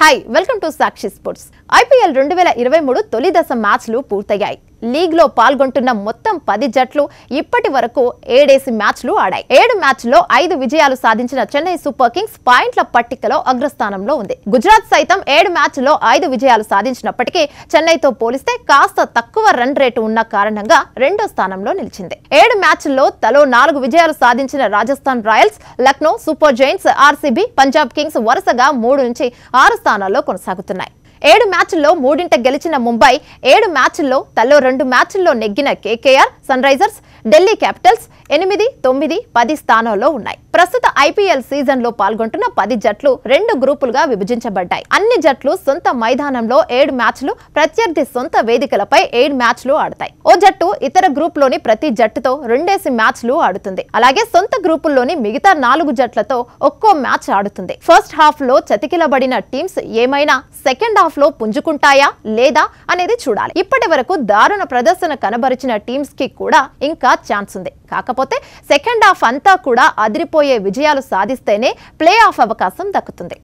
hi welcome to Sakshi sports IPL రెండు వేల ఇరవై మూడు తొలి దశ మ్యాచ్లు పూర్తయ్యాయి లీగ్లో పాల్గొంటున్న మొత్తం పది జట్లు ఇప్పటి వరకు ఏడేసి మ్యాచ్లు ఆడాయి ఏడు మ్యాచ్లో ఐదు విజయాలు సాధించిన చెన్నై సూపర్ కింగ్స్ పాయింట్ల పట్టికలో అగ్రస్థానంలో ఉంది గుజరాత్ సైతం ఏడు మ్యాచ్లో ఐదు విజయాలు సాధించినప్పటికీ చెన్నైతో పోలిస్తే కాస్త తక్కువ రన్ రేటు ఉన్న కారణంగా రెండో స్థానంలో నిలిచింది ఏడు మ్యాచ్ల్లో తలో నాలుగు విజయాలు సాధించిన Rajasthan Royals Lucknow Super Giants RCB Punjab Kings వరుసగా మూడు నుంచి ఆరు స్థానాల్లో కొనసాగుతున్నాయి ఏడు మ్యాచ్ల్లో మూడింట గెలిచిన ముంబై ఏడు మ్యాచ్ల్లో తలో రెండు మ్యాచ్ల్లో నెగ్గిన KKR Sunrisers Delhi Capitals ఎనిమిది తొమ్మిది పది స్థానాల్లో ఉన్నాయి ప్రస్తుత ఐపీఎల్ సీజన్ లో పాల్గొంటున్న పది జట్లు రెండు గ్రూపులుగా విభజించబడ్డాయి అన్ని జట్లు సొంత మైదానంలో ఏడు మ్యాచ్లు ప్రత్యర్థి సొంత వేదికలపై ఏడు మ్యాచ్లు ఆడతాయి ఓ జట్టు ఇతర గ్రూప్లోని ప్రతి జట్టుతో రెండేసి మ్యాచ్లు ఆడుతుంది అలాగే సొంత గ్రూపుల్లోని మిగతా నాలుగు జట్లతో ఒక్కో మ్యాచ్ ఆడుతుంది ఫస్ట్ హాఫ్ లో చతికిలబడిన టీమ్స్ ఏమైనా సెకండ్ హాఫ్ లో పుంజుకుంటాయా లేదా అనేది చూడాలి ఇప్పటి వరకు దారుణ ప్రదర్శన కనబరిచిన టీమ్స్ కి కూడా ఇంకా ఛాన్స్ ఉంది కాకపోతే సెకండ్ హాఫ్ అంతా కూడా అదిరిపోయే విజయాలు సాధిస్తేనే ప్లే ఆఫ్ అవకాశం దక్కుతుంది